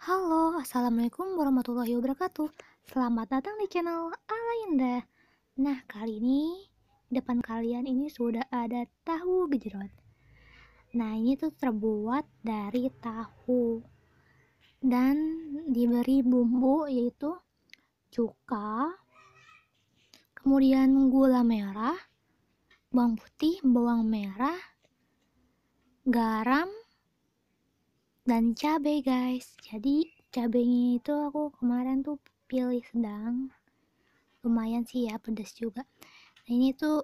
Halo, Assalamualaikum warahmatullahi wabarakatuh Selamat datang di channel Alainda. Nah, kali ini di depan kalian ini sudah ada tahu gejrot Nah, ini tuh terbuat dari tahu Dan diberi bumbu yaitu cuka Kemudian gula merah Bawang putih, bawang merah Garam dan cabai guys jadi cabainya itu aku kemarin tuh pilih sedang lumayan sih ya pedas juga nah ini tuh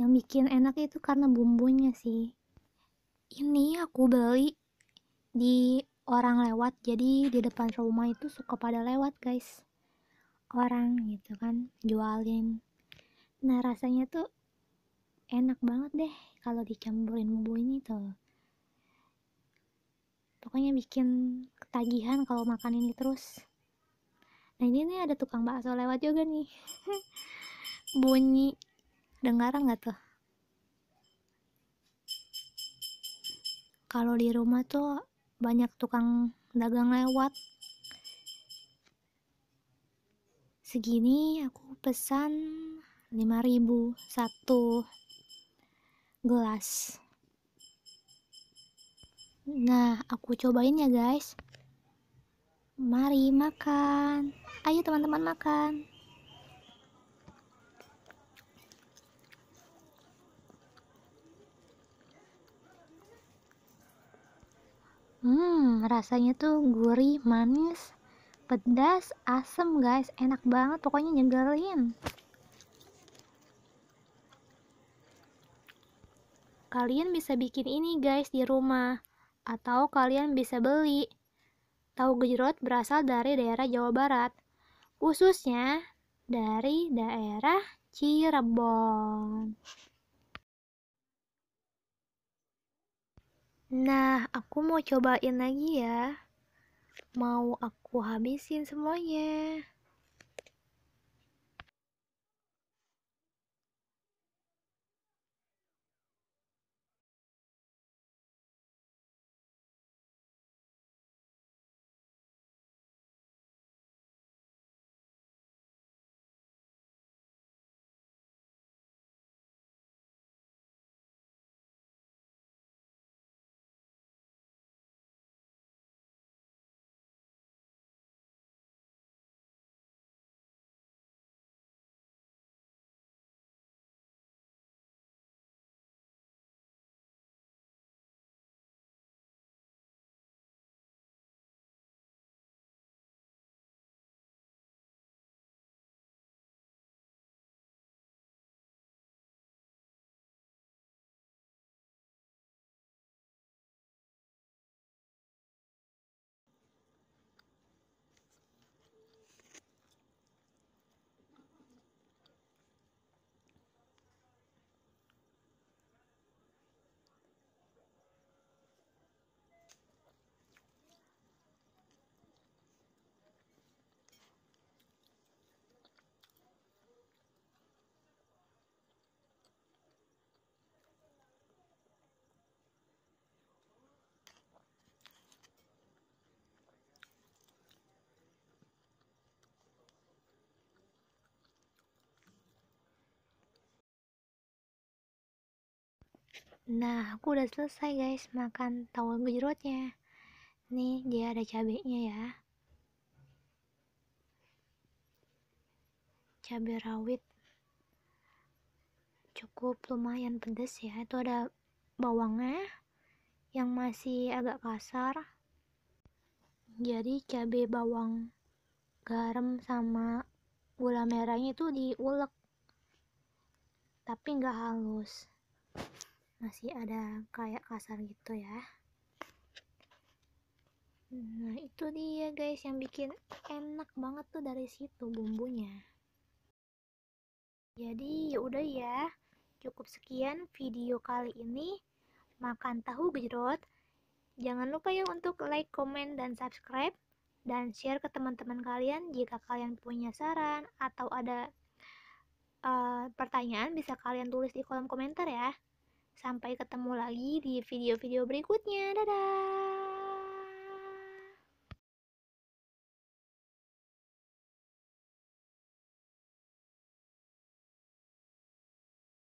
yang bikin enak itu karena bumbunya sih ini aku beli di orang lewat jadi di depan rumah itu suka pada lewat guys orang gitu kan jualin nah rasanya tuh enak banget deh kalau dicampurin bumbu ini tuh pokoknya bikin ketagihan kalau makan ini terus nah ini nih ada tukang bakso lewat juga nih bunyi dengar nggak tuh kalau di rumah tuh banyak tukang dagang lewat segini aku pesan 5000 satu gelas Nah, aku cobain ya guys. Mari makan. Ayo teman-teman makan. Hmm, rasanya tuh gurih, manis, pedas, asem guys. Enak banget, pokoknya nyegerin. Kalian bisa bikin ini guys di rumah atau kalian bisa beli. Tahu gejrot berasal dari daerah Jawa Barat, khususnya dari daerah Cirebon. Nah, aku mau cobain lagi ya. Mau aku habisin semuanya. Nah, aku udah selesai guys makan tawon gejrotnya. Nih, dia ada cabenya ya. Cabai rawit. Cukup lumayan pedes ya. Itu ada bawangnya yang masih agak kasar. Jadi cabai bawang garam sama gula merahnya itu diulek tapi nggak halus masih ada kayak kasar gitu ya nah itu dia guys yang bikin enak banget tuh dari situ bumbunya jadi yaudah ya cukup sekian video kali ini makan tahu gejrot jangan lupa ya untuk like, comment, dan subscribe dan share ke teman-teman kalian jika kalian punya saran atau ada uh, pertanyaan bisa kalian tulis di kolom komentar ya. Sampai ketemu lagi di video-video berikutnya. Dadah!